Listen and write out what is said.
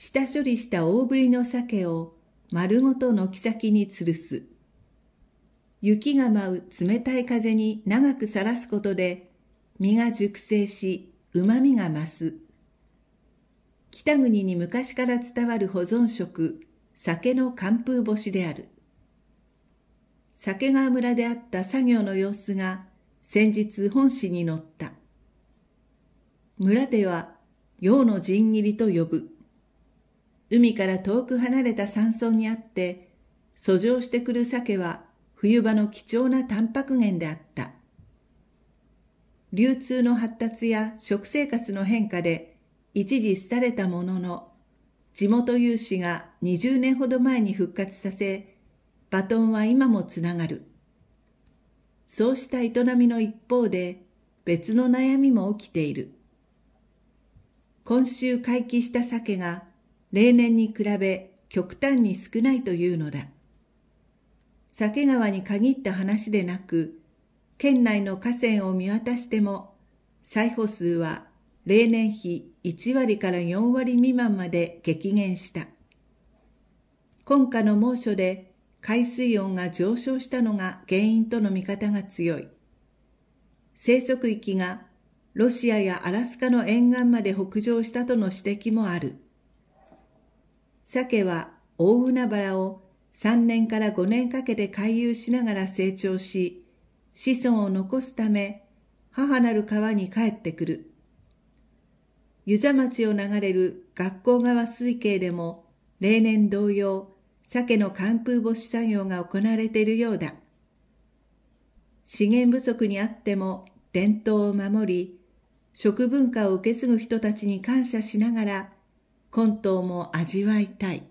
下処理した大ぶりの鮭を丸ごと軒先に吊るす。雪が舞う冷たい風に長くさらすことで、身が熟成し、旨みが増す。北国に昔から伝わる保存食、酒の寒風干しである。酒川村であった作業の様子が先日本誌に載った。村では、洋の陣切りと呼ぶ。海から遠く離れた山村にあって、遡上してくる鮭は冬場の貴重なタンパク源であった。流通の発達や食生活の変化で一時廃れたものの、地元有志が20年ほど前に復活させ、バトンは今もつながる。そうした営みの一方で、別の悩みも起きている。今週回帰した鮭が例年に比べ極端に少ないというのだ。酒川に限った話でなく、県内の河川を見渡しても、再捕数は例年比1割から4割未満まで激減した。今夏の猛暑で海水温が上昇したのが原因との見方が強い。生息域がロシアやアラスカの沿岸まで北上したとの指摘もある。鮭は大海原を3年から5年かけて回遊しながら成長し、子孫を残すため、母なる川に帰ってくる。湯沢町を流れる学校川水系でも、例年同様、鮭の寒風干し作業が行われているようだ。資源不足にあっても伝統を守り、食文化を受け継ぐ人たちに感謝しながら、混沌も味わいたい